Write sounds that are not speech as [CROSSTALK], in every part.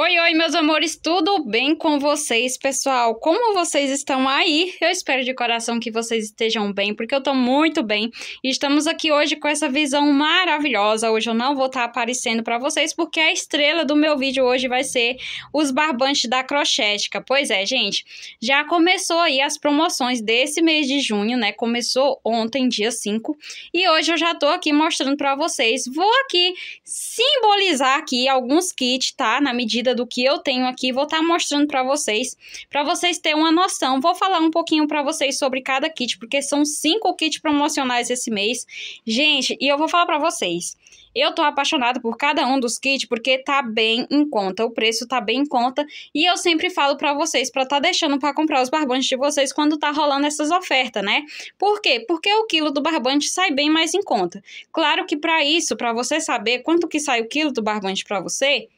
Oi, oi, meus amores, tudo bem com vocês, pessoal? Como vocês estão aí? Eu espero de coração que vocês estejam bem, porque eu tô muito bem. E estamos aqui hoje com essa visão maravilhosa. Hoje eu não vou estar tá aparecendo para vocês, porque a estrela do meu vídeo hoje vai ser os barbantes da Crochética. Pois é, gente, já começou aí as promoções desse mês de junho, né? Começou ontem, dia 5, e hoje eu já tô aqui mostrando para vocês. Vou aqui simbolizar aqui alguns kits, tá? Na medida medida do que eu tenho aqui, vou estar tá mostrando para vocês, para vocês terem uma noção. Vou falar um pouquinho para vocês sobre cada kit, porque são cinco kits promocionais esse mês. Gente, e eu vou falar para vocês. Eu tô apaixonada por cada um dos kits porque tá bem em conta, o preço tá bem em conta e eu sempre falo para vocês para tá deixando para comprar os barbantes de vocês quando tá rolando essas ofertas, né? Por quê? Porque o quilo do barbante sai bem mais em conta. Claro que para isso, para você saber quanto que sai o quilo do barbante para você,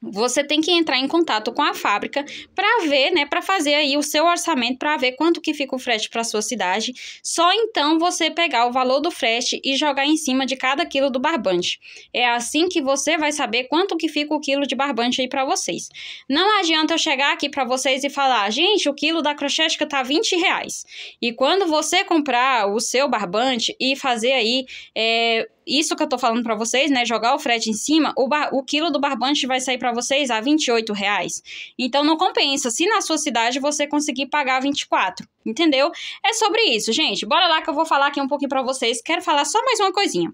você tem que entrar em contato com a fábrica para ver, né, para fazer aí o seu orçamento para ver quanto que fica o frete para sua cidade. Só então você pegar o valor do frete e jogar em cima de cada quilo do barbante. É assim que você vai saber quanto que fica o quilo de barbante aí para vocês. Não adianta eu chegar aqui para vocês e falar, gente, o quilo da crochêtica tá 20 reais. E quando você comprar o seu barbante e fazer aí é, isso que eu tô falando para vocês, né, jogar o frete em cima, o, bar, o quilo do barbante vai sair para vocês a 28 reais. Então não compensa se na sua cidade você conseguir pagar 24, entendeu? É sobre isso, gente. Bora lá que eu vou falar aqui um pouquinho para vocês. Quero falar só mais uma coisinha.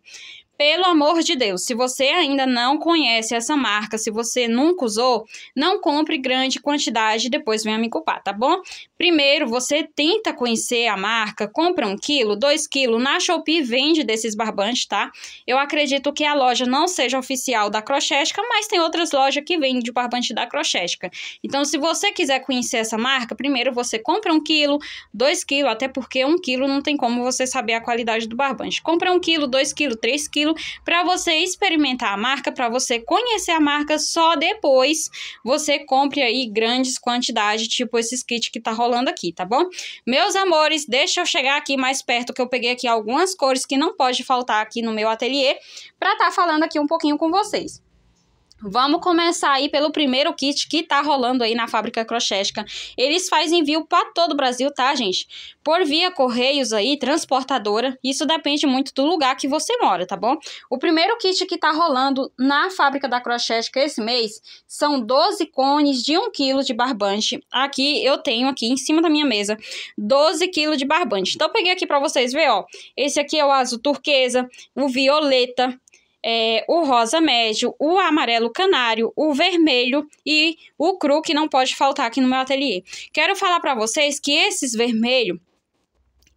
Pelo amor de Deus, se você ainda não conhece essa marca, se você nunca usou, não compre grande quantidade e depois venha me culpar, tá bom? Primeiro, você tenta conhecer a marca, compra um quilo, dois quilos. Na Shopee vende desses barbantes, tá? Eu acredito que a loja não seja oficial da Crochética, mas tem outras lojas que vendem o barbante da Crochética. Então, se você quiser conhecer essa marca, primeiro você compra um quilo, dois quilos, até porque um quilo não tem como você saber a qualidade do barbante. Compra um quilo, dois quilos, três quilos, para você experimentar a marca, para você conhecer a marca. Só depois você compre aí grandes quantidades, tipo esses kits que tá rolando rolando aqui, tá bom? Meus amores, deixa eu chegar aqui mais perto, que eu peguei aqui algumas cores que não pode faltar aqui no meu ateliê, pra estar tá falando aqui um pouquinho com vocês. Vamos começar aí pelo primeiro kit que tá rolando aí na fábrica crochética. Eles fazem envio para todo o Brasil, tá, gente? Por via correios aí, transportadora. Isso depende muito do lugar que você mora, tá bom? O primeiro kit que tá rolando na fábrica da crochética esse mês são 12 cones de 1 kg de barbante. Aqui eu tenho aqui em cima da minha mesa 12 kg de barbante. Então eu peguei aqui para vocês ver, ó. Esse aqui é o azul turquesa, o violeta, é, o rosa médio, o amarelo canário, o vermelho e o cru que não pode faltar aqui no meu ateliê. Quero falar para vocês que esses vermelhos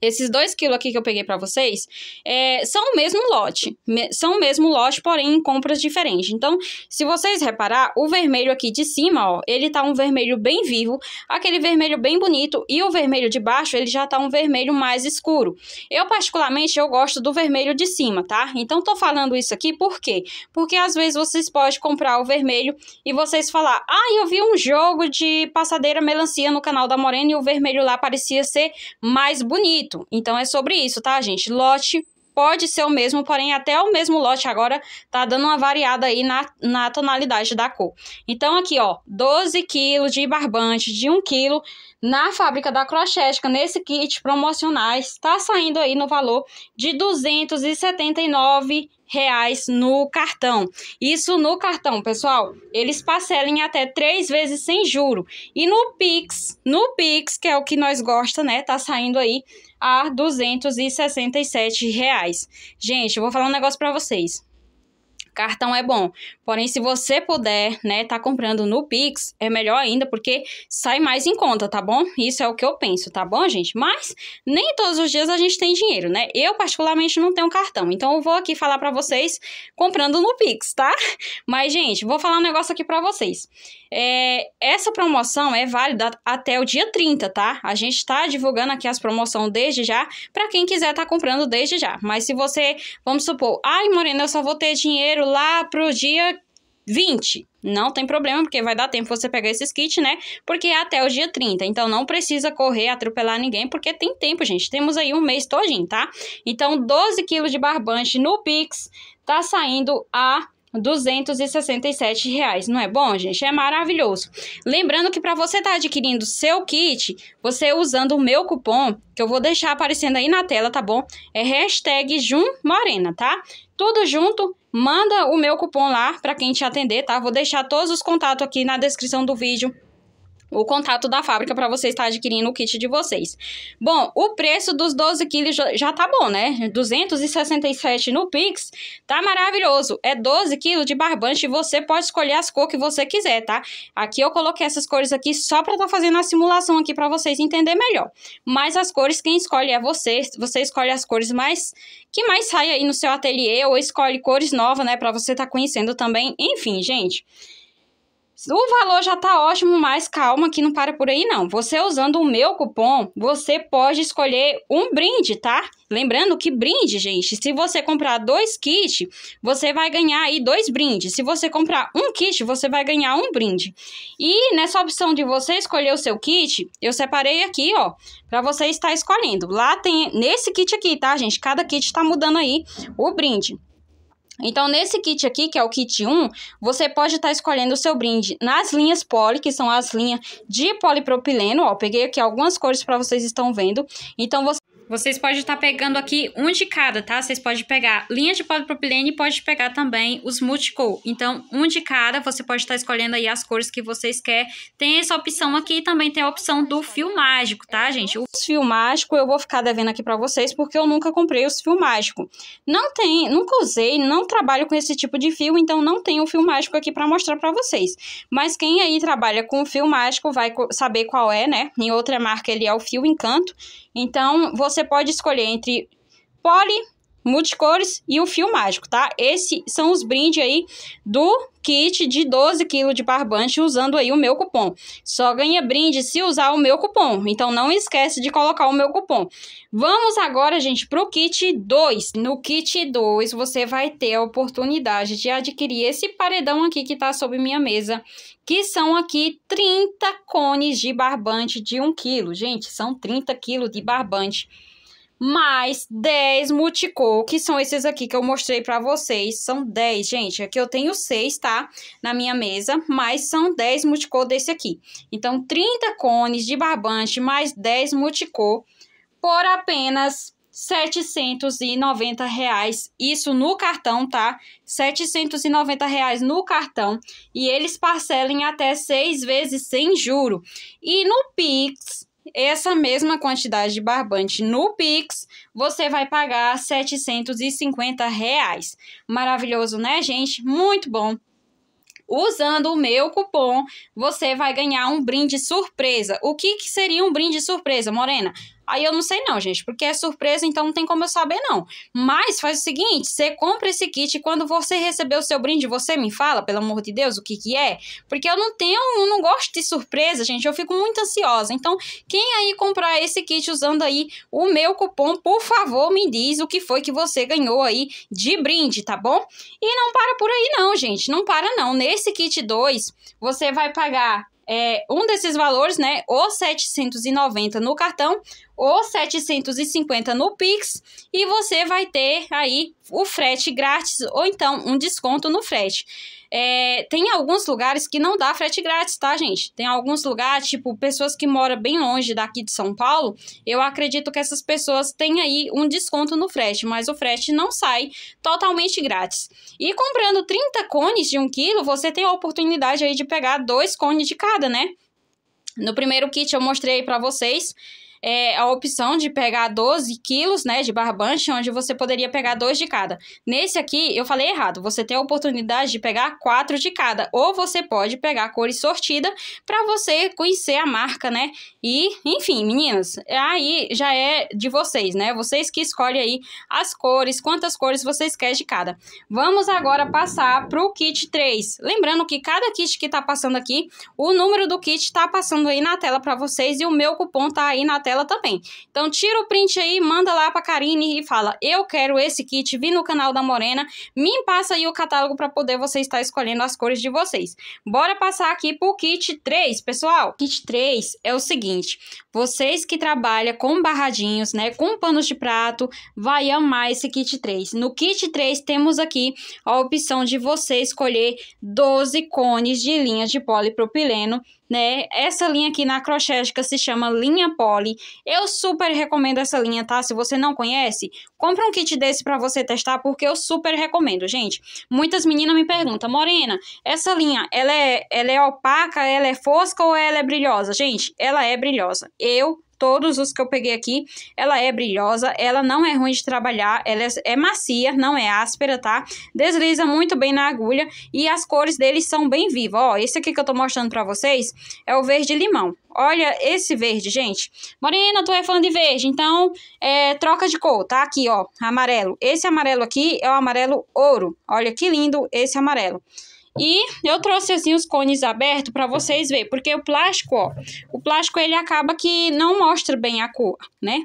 esses dois quilos aqui que eu peguei para vocês é, são o mesmo lote, me, são o mesmo lote, porém em compras diferentes. Então, se vocês reparar, o vermelho aqui de cima, ó, ele tá um vermelho bem vivo, aquele vermelho bem bonito, e o vermelho de baixo, ele já tá um vermelho mais escuro. Eu, particularmente, eu gosto do vermelho de cima, tá? Então, tô falando isso aqui por quê? Porque às vezes vocês podem comprar o vermelho e vocês falar, ah, eu vi um jogo de passadeira melancia no canal da Morena e o vermelho lá parecia ser mais bonito feito. Então é sobre isso, tá, gente? Lote pode ser o mesmo, porém até o mesmo lote agora tá dando uma variada aí na, na tonalidade da cor. Então aqui, ó, 12 quilos de barbante de 1 quilo na fábrica da Crochesca, nesse kit promocionais, está saindo aí no valor de R$ 279 reais no cartão. Isso no cartão, pessoal, eles parcelam até três vezes sem juro. E no Pix, no Pix, que é o que nós gosta, né? Tá saindo aí a 267 reais. Gente, eu vou falar um negócio para vocês cartão é bom. Porém, se você puder, né, tá comprando no Pix, é melhor ainda, porque sai mais em conta, tá bom? Isso é o que eu penso, tá bom, gente? Mas nem todos os dias a gente tem dinheiro, né? Eu, particularmente, não tenho cartão. Então, eu vou aqui falar para vocês comprando no Pix, tá? Mas, gente, vou falar um negócio aqui para vocês. É, essa promoção é válida até o dia 30, tá? A gente está divulgando aqui as promoções desde já, para quem quiser estar tá comprando desde já. Mas se você, vamos supor, ai, Morena, eu só vou ter dinheiro lá pro dia 20. Não tem problema, porque vai dar tempo você pegar esses kits, né? Porque é até o dia 30. Então, não precisa correr, atropelar ninguém, porque tem tempo, gente. Temos aí um mês todinho, tá? Então, 12 quilos de barbante no Pix tá saindo a 267 reais, não é bom, gente? É maravilhoso. Lembrando que para você estar tá adquirindo seu kit, você usando o meu cupom, que eu vou deixar aparecendo aí na tela, tá bom? É hashtag JumMorena, tá? Tudo junto, manda o meu cupom lá para quem te atender, tá? Vou deixar todos os contatos aqui na descrição do vídeo o contato da fábrica para você estar adquirindo o kit de vocês. Bom, o preço dos 12 quilos já tá bom, né? 267 no Pix, tá maravilhoso. É 12 quilos de barbante e você pode escolher as cores que você quiser, tá? Aqui eu coloquei essas cores aqui só para estar tá fazendo a simulação aqui para vocês entender melhor. Mas as cores quem escolhe é você, você escolhe as cores mais que mais sai aí no seu ateliê ou escolhe cores novas, né, para você estar tá conhecendo também. Enfim, gente, o valor já tá ótimo, mas calma que não para por aí não. Você usando o meu cupom, você pode escolher um brinde, tá? Lembrando que brinde, gente, se você comprar dois kits, você vai ganhar aí dois brindes. Se você comprar um kit, você vai ganhar um brinde. E nessa opção de você escolher o seu kit, eu separei aqui, ó, para você estar escolhendo. Lá tem nesse kit aqui, tá, gente? Cada kit tá mudando aí o brinde. Então, nesse kit aqui, que é o kit 1, você pode estar tá escolhendo o seu brinde nas linhas poli, que são as linhas de polipropileno. Ó, peguei aqui algumas cores para vocês estão vendo. Então, você vocês podem estar pegando aqui um de cada, tá? Vocês podem pegar linha de polipropilene e pode pegar também os multicol. Então, um de cada, você pode estar escolhendo aí as cores que vocês querem. Tem essa opção aqui e também tem a opção do fio mágico, tá, gente? Os fio mágico eu vou ficar devendo aqui para vocês porque eu nunca comprei os fio mágico. Não tem, nunca usei, não trabalho com esse tipo de fio, então não tenho o fio mágico aqui para mostrar para vocês. Mas quem aí trabalha com fio mágico vai saber qual é, né? Em outra marca ele é o fio Encanto então, você pode escolher entre poli multicores e o fio mágico, tá? Esses são os brindes aí do kit de 12 kg de barbante usando aí o meu cupom. Só ganha brinde se usar o meu cupom, então não esquece de colocar o meu cupom. Vamos agora, gente, pro kit 2. No kit 2, você vai ter a oportunidade de adquirir esse paredão aqui que tá sob minha mesa, que são aqui 30 cones de barbante de 1 kg. Gente, são 30 kg de barbante mais 10 multicor, que são esses aqui que eu mostrei pra vocês, são 10, gente, aqui eu tenho 6, tá, na minha mesa, mas são 10 multicor desse aqui. Então, 30 cones de barbante mais 10 multicor por apenas 790 reais, isso no cartão, tá? 790 reais no cartão e eles parcelem até seis vezes sem juro. E no Pix, essa mesma quantidade de barbante no Pix, você vai pagar R$ 750. Reais. Maravilhoso, né, gente? Muito bom. Usando o meu cupom, você vai ganhar um brinde surpresa. O que, que seria um brinde surpresa, Morena? Aí eu não sei não, gente, porque é surpresa, então não tem como eu saber não. Mas faz o seguinte, você compra esse kit e quando você receber o seu brinde, você me fala, pelo amor de Deus, o que que é? Porque eu não tenho, eu não gosto de surpresa, gente, eu fico muito ansiosa. Então, quem aí comprar esse kit usando aí o meu cupom, por favor, me diz o que foi que você ganhou aí de brinde, tá bom? E não para por aí não, gente, não para não. Nesse kit 2, você vai pagar é, um desses valores, né, ou 790 no cartão, ou 750 no Pix e você vai ter aí o frete grátis ou então um desconto no frete. É, tem alguns lugares que não dá frete grátis, tá, gente? Tem alguns lugares, tipo, pessoas que moram bem longe daqui de São Paulo, eu acredito que essas pessoas têm aí um desconto no frete, mas o frete não sai totalmente grátis. E comprando 30 cones de 1 quilo, você tem a oportunidade aí de pegar dois cones de cada, né? No primeiro kit eu mostrei para vocês é, a opção de pegar 12 quilos, né, de barbante onde você poderia pegar dois de cada. Nesse aqui, eu falei errado, você tem a oportunidade de pegar quatro de cada, ou você pode pegar a cor sortida para você conhecer a marca, né? E, enfim, meninas, aí já é de vocês, né? Vocês que escolhem aí as cores, quantas cores vocês querem de cada. Vamos agora passar pro kit 3. Lembrando que cada kit que tá passando aqui, o número do kit tá passando aí na tela para vocês e o meu cupom tá aí na tela tela também. Então tira o print aí, manda lá pra Karine e fala: "Eu quero esse kit, vi no canal da Morena, me passa aí o catálogo para poder você estar escolhendo as cores de vocês". Bora passar aqui pro kit 3, pessoal. Kit 3 é o seguinte, vocês que trabalham com barradinhos, né, com panos de prato, vai amar esse kit 3. No kit 3 temos aqui a opção de você escolher 12 cones de linha de polipropileno, né? Essa linha aqui na crochética se chama linha poli. Eu super recomendo essa linha, tá? Se você não conhece, compra um kit desse para você testar, porque eu super recomendo, gente. Muitas meninas me perguntam, Morena, essa linha, ela é, ela é opaca, ela é fosca ou ela é brilhosa? Gente, ela é brilhosa eu todos os que eu peguei aqui, ela é brilhosa, ela não é ruim de trabalhar, ela é, é, macia, não é áspera, tá? Desliza muito bem na agulha e as cores deles são bem vivas. Ó, esse aqui que eu tô mostrando pra vocês é o verde limão. Olha esse verde, gente. Morena, tu é fã de verde, então é, troca de cor, tá? Aqui, ó, amarelo. Esse amarelo aqui é o amarelo ouro. Olha que lindo esse amarelo. E eu trouxe assim os cones abertos para vocês verem, porque o plástico, ó, o plástico ele acaba que não mostra bem a cor, né?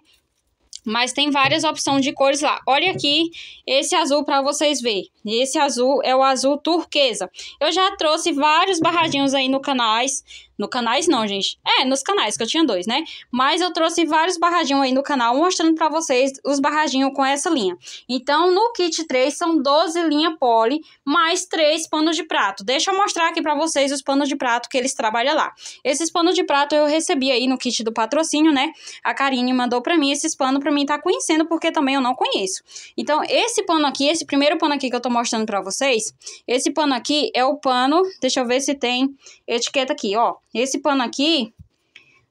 Mas tem várias opções de cores lá. Olha aqui esse azul para vocês verem. Esse azul é o azul turquesa. Eu já trouxe vários barradinhos aí no canais, no canais não, gente. É, nos canais, que eu tinha dois, né? Mas eu trouxe vários barradinhos aí no canal, mostrando para vocês os barradinhos com essa linha. Então, no kit 3, são 12 linha poli, mais 3 panos de prato. Deixa eu mostrar aqui para vocês os panos de prato que eles trabalham lá. Esses panos de prato eu recebi aí no kit do patrocínio, né? A Karine mandou para mim esses panos para mim estar tá conhecendo, porque também eu não conheço. Então, esse pano aqui, esse primeiro pano aqui que eu tô mostrando para vocês, esse pano aqui é o pano, deixa eu ver se tem etiqueta aqui, ó. Esse pano aqui,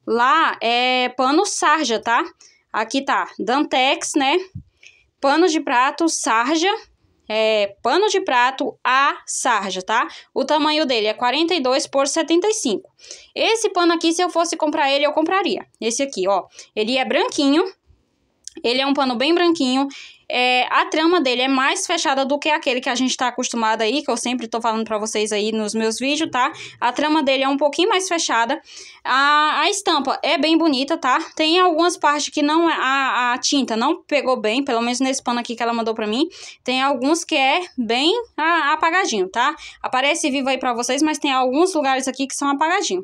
lá é pano sarja, tá? Aqui tá Dantex, né? Pano de prato sarja, é, pano de prato a sarja, tá? O tamanho dele é 42 por 75. Esse pano aqui, se eu fosse comprar ele, eu compraria. Esse aqui, ó, ele é branquinho, ele é um pano bem branquinho, é, a trama dele é mais fechada do que aquele que a gente está acostumado aí, que eu sempre estou falando para vocês aí nos meus vídeos, tá? A trama dele é um pouquinho mais fechada. A, a estampa é bem bonita, tá? Tem algumas partes que não é, a, a tinta não pegou bem, pelo menos nesse pano aqui que ela mandou para mim. Tem alguns que é bem a, apagadinho, tá? Aparece vivo aí para vocês, mas tem alguns lugares aqui que são apagadinho.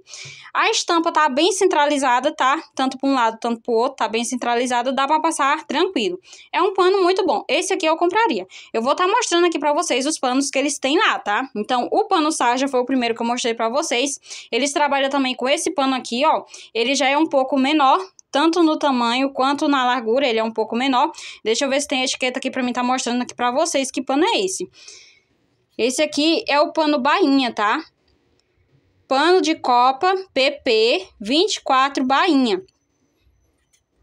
A estampa tá bem centralizada, tá? Tanto para um lado, tanto para o outro, tá bem centralizada, dá para passar tranquilo. É um pano muito muito bom. Esse aqui eu compraria. Eu vou estar tá mostrando aqui pra vocês os panos que eles têm lá, tá? Então, o pano sarja foi o primeiro que eu mostrei pra vocês. Eles trabalham também com esse pano aqui, ó. Ele já é um pouco menor, tanto no tamanho quanto na largura, ele é um pouco menor. Deixa eu ver se tem etiqueta aqui pra mim tá mostrando aqui pra vocês que pano é esse. Esse aqui é o pano bainha, tá? Pano de copa PP 24 bainha.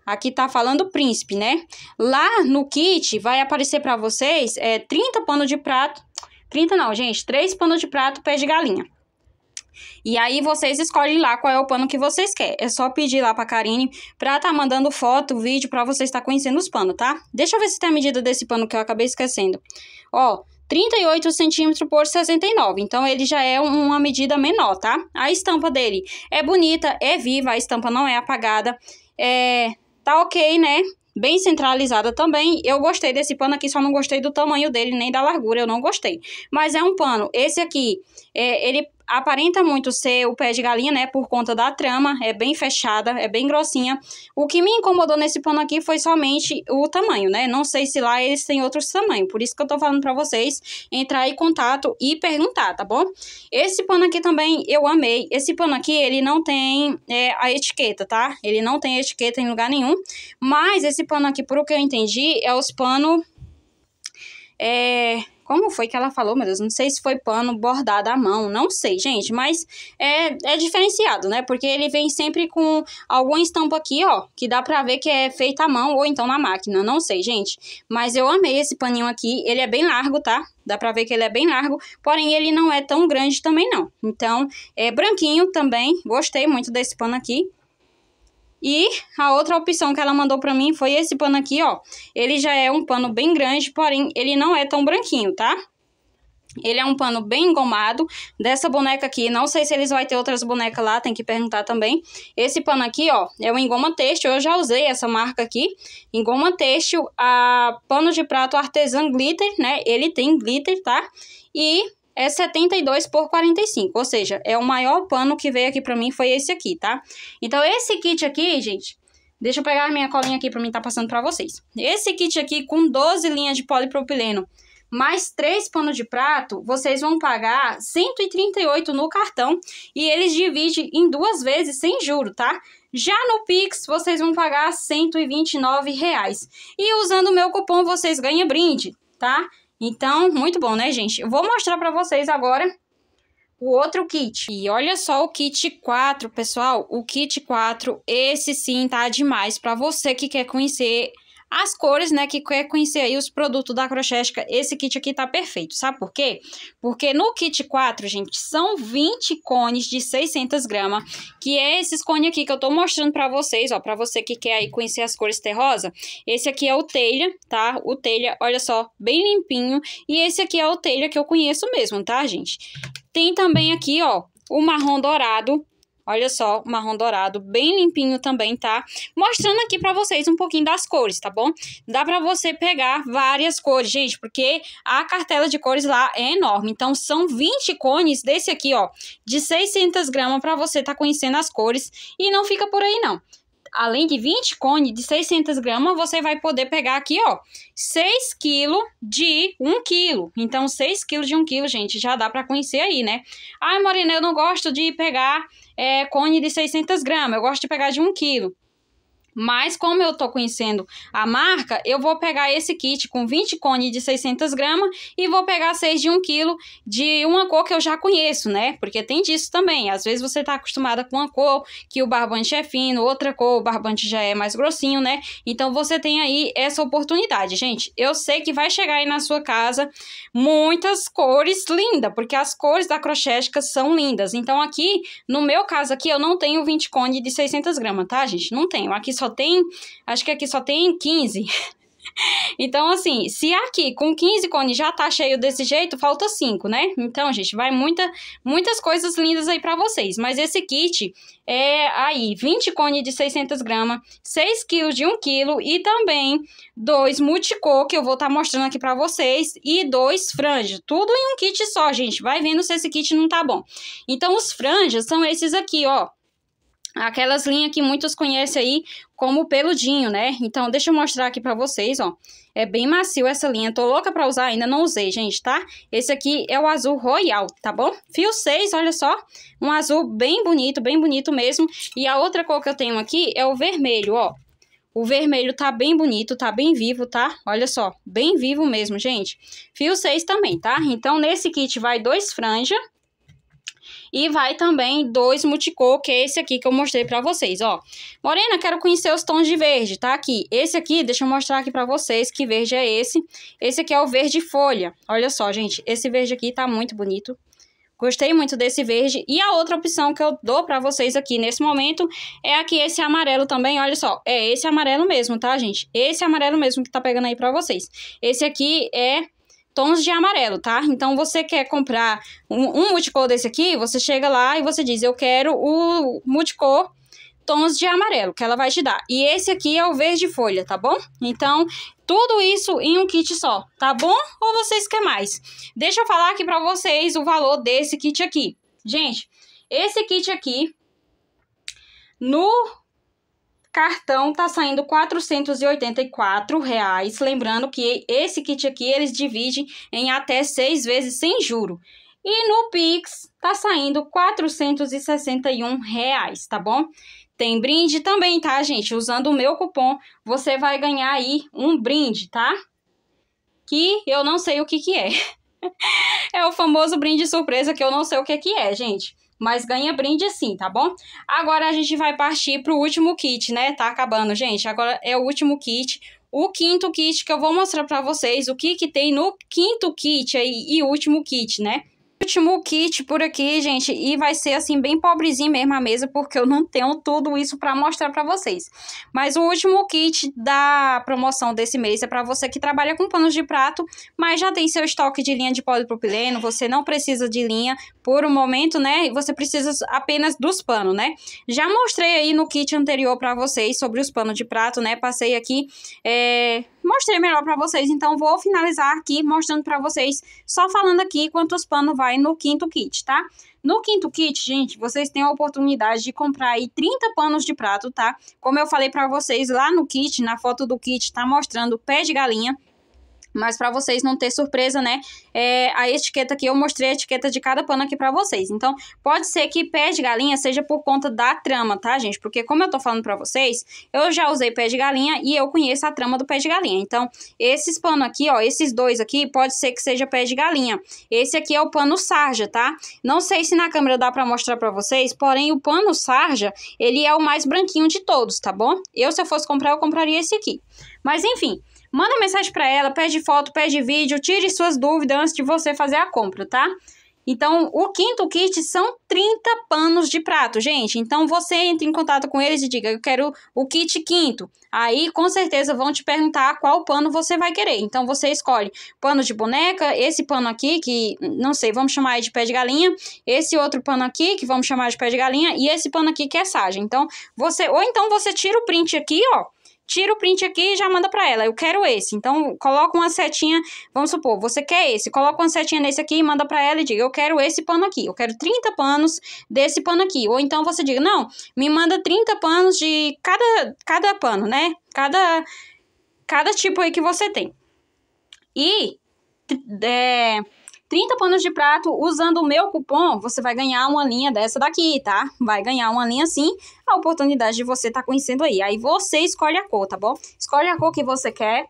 Aqui tá falando príncipe, né? Lá no kit vai aparecer para vocês é, 30 pano de prato. 30 não, gente. 3 panos de prato, pé de galinha. E aí vocês escolhem lá qual é o pano que vocês querem. É só pedir lá pra Karine pra tá mandando foto, vídeo, pra vocês estar tá conhecendo os panos, tá? Deixa eu ver se tem a medida desse pano que eu acabei esquecendo. Ó, 38 centímetros por 69, então ele já é uma medida menor, tá? A estampa dele é bonita, é viva, a estampa não é apagada, é, Tá ok, né? Bem centralizada também. Eu gostei desse pano aqui, só não gostei do tamanho dele, nem da largura, eu não gostei. Mas é um pano. Esse aqui, é, ele aparenta muito ser o pé de galinha, né? Por conta da trama, é bem fechada, é bem grossinha. O que me incomodou nesse pano aqui foi somente o tamanho, né? Não sei se lá eles têm outros tamanhos, por isso que eu tô falando pra vocês entrar em contato e perguntar, tá bom? Esse pano aqui também eu amei. Esse pano aqui, ele não tem é, a etiqueta, tá? Ele não tem etiqueta em lugar nenhum, mas esse pano aqui, por o que eu entendi, é os panos... É, como foi que ela falou, meu Deus? Não sei se foi pano bordado à mão, não sei, gente, mas é, é diferenciado, né? Porque ele vem sempre com alguma estampa aqui, ó, que dá pra ver que é feita à mão ou então na máquina, não sei, gente. Mas eu amei esse paninho aqui, ele é bem largo, tá? Dá pra ver que ele é bem largo, porém ele não é tão grande também não. Então, é branquinho também, gostei muito desse pano aqui. E a outra opção que ela mandou pra mim foi esse pano aqui, ó. Ele já é um pano bem grande, porém ele não é tão branquinho, tá? Ele é um pano bem engomado, dessa boneca aqui, não sei se eles vão ter outras bonecas lá, tem que perguntar também. Esse pano aqui, ó, é o Engoma Têxtil, eu já usei essa marca aqui, Engoma Têxtil, a pano de prato Artesan Glitter, né, ele tem glitter, tá? E é 72 por 45, ou seja, é o maior pano que veio aqui para mim foi esse aqui, tá? Então, esse kit aqui, gente, deixa eu pegar a minha colinha aqui para mim estar tá passando para vocês. Esse kit aqui com 12 linhas de polipropileno mais três panos de prato, vocês vão pagar 138 no cartão e eles dividem em duas vezes sem juro, tá? Já no Pix, vocês vão pagar R$ 129,00. E usando o meu cupom, vocês ganham brinde, tá? Então, muito bom, né, gente? Eu vou mostrar para vocês agora o outro kit. E olha só o kit 4, pessoal. O kit 4, esse sim tá demais para você que quer conhecer as cores, né, que quer conhecer aí os produtos da Crochética, esse kit aqui tá perfeito, sabe por quê? Porque no kit 4, gente, são 20 cones de 600 gramas, que é esses cones aqui que eu tô mostrando pra vocês, ó, pra você que quer aí conhecer as cores terrosa. Esse aqui é o telha, tá? O telha, olha só, bem limpinho, e esse aqui é o telha que eu conheço mesmo, tá, gente? Tem também aqui, ó, o marrom dourado, Olha só, marrom dourado, bem limpinho também, tá? Mostrando aqui pra vocês um pouquinho das cores, tá bom? Dá pra você pegar várias cores, gente, porque a cartela de cores lá é enorme. Então, são 20 cones desse aqui, ó, de 600 gramas pra você tá conhecendo as cores. E não fica por aí, não além de 20 cones de 600 gramas, você vai poder pegar aqui, ó, 6 então, quilos de 1 quilo. Então, 6 quilos de 1 quilo, gente, já dá pra conhecer aí, né? Ai, Morena, eu não gosto de pegar é, cone de 600 gramas, eu gosto de pegar de 1 quilo. Mas como eu tô conhecendo a marca, eu vou pegar esse kit com 20 cones de 600 gramas e vou pegar 6 de 1 quilo de uma cor que eu já conheço, né? Porque tem disso também. Às vezes você tá acostumada com uma cor que o barbante é fino, outra cor o barbante já é mais grossinho, né? Então você tem aí essa oportunidade, gente. Eu sei que vai chegar aí na sua casa muitas cores lindas, porque as cores da crochética são lindas. Então aqui, no meu caso aqui, eu não tenho 20 cones de 600 gramas, tá, gente? Não tenho. Aqui só só tem, acho que aqui só tem 15. [LAUGHS] Então, assim, se aqui com 15 cones já tá cheio desse jeito, falta 5, né? Então, gente, vai muita, muitas coisas lindas aí para vocês. Mas esse kit é aí 20 cones de 600 gramas, 6 quilos de 1 quilo e também dois multicô que eu vou estar tá mostrando aqui para vocês e dois franjas. Tudo em um kit só, gente. Vai vendo se esse kit não tá bom. Então, os franjas são esses aqui, ó aquelas linhas que muitos conhecem aí como peludinho, né? Então, deixa eu mostrar aqui pra vocês, ó. É bem macio essa linha, tô louca pra usar, ainda não usei, gente, tá? Esse aqui é o azul royal, tá bom? Fio 6, olha só, um azul bem bonito, bem bonito mesmo. E a outra cor que eu tenho aqui é o vermelho, ó. O vermelho tá bem bonito, tá bem vivo, tá? Olha só, bem vivo mesmo, gente. Fio 6 também, tá? Então, nesse kit vai dois franja, e vai também dois multicor, que é esse aqui que eu mostrei pra vocês, ó. Morena, quero conhecer os tons de verde, tá aqui. Esse aqui, deixa eu mostrar aqui pra vocês que verde é esse. Esse aqui é o verde folha. Olha só, gente, esse verde aqui tá muito bonito. Gostei muito desse verde. E a outra opção que eu dou pra vocês aqui nesse momento é aqui esse amarelo também. Olha só, é esse amarelo mesmo, tá, gente? Esse amarelo mesmo que tá pegando aí pra vocês. Esse aqui é tons de amarelo, tá? Então, você quer comprar um, um multicor desse aqui, você chega lá e você diz, eu quero o multicor tons de amarelo, que ela vai te dar. E esse aqui é o verde folha, tá bom? Então, tudo isso em um kit só, tá bom? Ou vocês querem mais? Deixa eu falar aqui pra vocês o valor desse kit aqui. Gente, esse kit aqui, no cartão tá saindo R$ 484, reais, lembrando que esse kit aqui eles dividem em até seis vezes sem juro. E no Pix tá saindo R$ 461, reais, tá bom? Tem brinde também, tá, gente? Usando o meu cupom, você vai ganhar aí um brinde, tá? Que eu não sei o que que é. [LAUGHS] é o famoso brinde surpresa que eu não sei o que que é, gente. Mas ganha brinde sim, tá bom? Agora a gente vai partir pro último kit, né? Tá acabando, gente. Agora é o último kit. O quinto kit que eu vou mostrar pra vocês o que que tem no quinto kit aí e último kit, né? último kit por aqui, gente, e vai ser assim bem pobrezinho mesmo a mesa, porque eu não tenho tudo isso para mostrar para vocês. Mas o último kit da promoção desse mês é para você que trabalha com panos de prato, mas já tem seu estoque de linha de polipropileno, você não precisa de linha por um momento, né? Você precisa apenas dos panos, né? Já mostrei aí no kit anterior para vocês sobre os panos de prato, né? Passei aqui é, mostrei melhor para vocês, então vou finalizar aqui mostrando para vocês, só falando aqui quantos panos vai no quinto kit, tá? No quinto kit, gente, vocês têm a oportunidade de comprar aí 30 panos de prato, tá? Como eu falei para vocês lá no kit, na foto do kit, tá mostrando pé de galinha, mas para vocês não ter surpresa, né? É, a etiqueta que eu mostrei a etiqueta de cada pano aqui para vocês. Então, pode ser que pé de galinha seja por conta da trama, tá, gente? Porque como eu tô falando para vocês, eu já usei pé de galinha e eu conheço a trama do pé de galinha. Então, esses panos aqui, ó, esses dois aqui, pode ser que seja pé de galinha. Esse aqui é o pano sarja, tá? Não sei se na câmera dá para mostrar para vocês, porém o pano sarja, ele é o mais branquinho de todos, tá bom? Eu, se eu fosse comprar, eu compraria esse aqui. Mas, enfim... Manda mensagem para ela, pede foto, pede vídeo, tire suas dúvidas antes de você fazer a compra, tá? Então, o quinto kit são 30 panos de prato, gente. Então, você entra em contato com eles e diga, eu quero o kit quinto. Aí, com certeza, vão te perguntar qual pano você vai querer. Então, você escolhe pano de boneca, esse pano aqui, que, não sei, vamos chamar de pé de galinha. Esse outro pano aqui, que vamos chamar de pé de galinha. E esse pano aqui, que é sarja. Então, você... Ou então, você tira o print aqui, ó tira o print aqui e já manda para ela. Eu quero esse. Então, coloca uma setinha, vamos supor, você quer esse. Coloca uma setinha nesse aqui e manda para ela e diga, eu quero esse pano aqui. Eu quero 30 panos desse pano aqui. Ou então você diga, não, me manda 30 panos de cada, cada pano, né? Cada, cada tipo aí que você tem. E... É, 30 panos de prato usando o meu cupom, você vai ganhar uma linha dessa daqui, tá? Vai ganhar uma linha assim, a oportunidade de você estar tá conhecendo aí. Aí você escolhe a cor, tá bom? Escolhe a cor que você quer.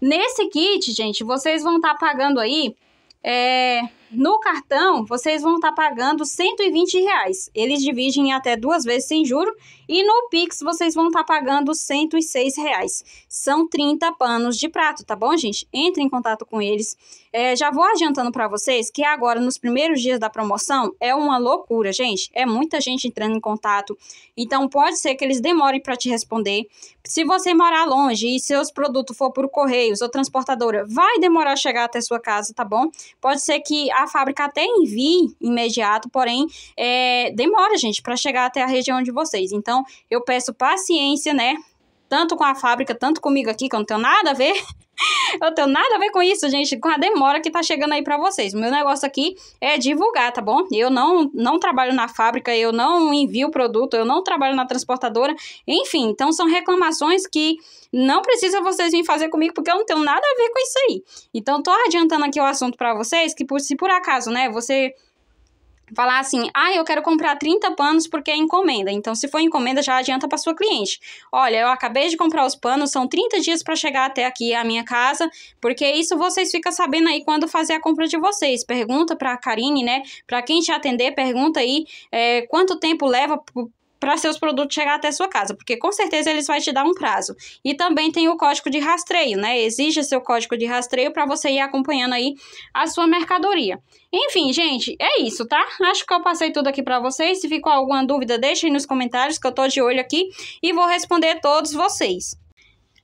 Nesse kit, gente, vocês vão estar tá pagando aí é, no cartão, vocês vão estar tá pagando 120 reais. Eles dividem até duas vezes sem juro. E no Pix, vocês vão estar tá pagando 106 reais. São 30 panos de prato, tá bom, gente? Entre em contato com eles. É, já vou adiantando para vocês que agora, nos primeiros dias da promoção, é uma loucura, gente. É muita gente entrando em contato. Então, pode ser que eles demorem para te responder. Se você morar longe e seus produtos for por correios ou transportadora, vai demorar a chegar até sua casa, tá bom? Pode ser que a fábrica até envie imediato, porém, é, demora, gente, para chegar até a região de vocês. Então, eu peço paciência, né? tanto com a fábrica, tanto comigo aqui, que eu não tenho nada a ver. [LAUGHS] eu tenho nada a ver com isso, gente, com a demora que tá chegando aí para vocês. Meu negócio aqui é divulgar, tá bom? Eu não, não trabalho na fábrica, eu não envio produto, eu não trabalho na transportadora. Enfim, então são reclamações que não precisa vocês virem fazer comigo, porque eu não tenho nada a ver com isso aí. Então, tô adiantando aqui o assunto para vocês, que por, se por acaso, né, você falar assim: ah, eu quero comprar 30 panos porque é encomenda. Então, se for encomenda, já adianta para sua cliente. Olha, eu acabei de comprar os panos, são 30 dias para chegar até aqui a minha casa, porque isso vocês ficam sabendo aí quando fazer a compra de vocês. Pergunta para a Karine, né? Para quem te atender, pergunta aí é, quanto tempo leva para seus produtos chegar até sua casa, porque com certeza eles vão te dar um prazo. E também tem o código de rastreio, né? Exige seu código de rastreio para você ir acompanhando aí a sua mercadoria. Enfim, gente, é isso, tá? Acho que eu passei tudo aqui para vocês. Se ficou alguma dúvida, deixem nos comentários que eu tô de olho aqui e vou responder todos vocês.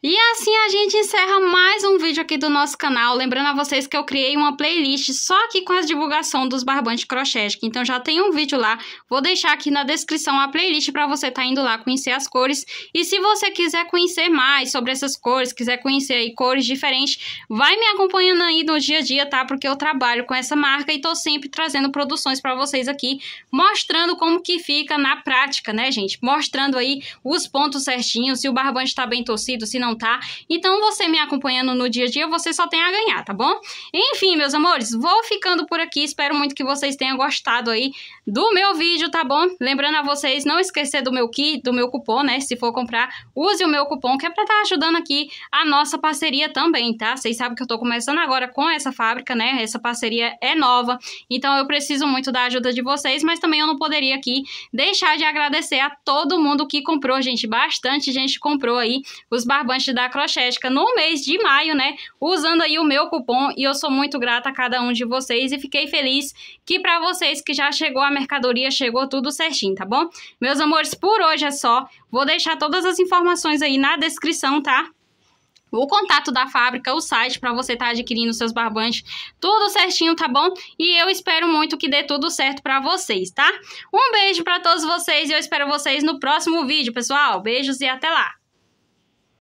E assim a gente encerra mais um vídeo aqui do nosso canal. Lembrando a vocês que eu criei uma playlist só aqui com as divulgação dos barbantes crochete. Então já tem um vídeo lá. Vou deixar aqui na descrição a playlist para você estar tá indo lá conhecer as cores. E se você quiser conhecer mais sobre essas cores, quiser conhecer aí cores diferentes, vai me acompanhando aí no dia a dia, tá? Porque eu trabalho com essa marca e tô sempre trazendo produções para vocês aqui, mostrando como que fica na prática, né, gente? Mostrando aí os pontos certinhos, se o barbante tá bem torcido, se não tá? Então, você me acompanhando no dia a dia, você só tem a ganhar, tá bom? Enfim, meus amores, vou ficando por aqui. Espero muito que vocês tenham gostado aí do meu vídeo, tá bom? Lembrando a vocês, não esquecer do meu kit, do meu cupom, né? Se for comprar, use o meu cupom, que é pra estar tá ajudando aqui a nossa parceria também, tá? Vocês sabem que eu tô começando agora com essa fábrica, né? Essa parceria é nova, então eu preciso muito da ajuda de vocês, mas também eu não poderia aqui deixar de agradecer a todo mundo que comprou, gente. Bastante gente comprou aí os barbantes participantes da Crochética no mês de maio, né? Usando aí o meu cupom e eu sou muito grata a cada um de vocês e fiquei feliz que para vocês que já chegou a mercadoria, chegou tudo certinho, tá bom? Meus amores, por hoje é só. Vou deixar todas as informações aí na descrição, tá? o contato da fábrica, o site para você estar tá adquirindo seus barbantes, tudo certinho, tá bom? E eu espero muito que dê tudo certo para vocês, tá? Um beijo para todos vocês e eu espero vocês no próximo vídeo, pessoal. Beijos e até lá.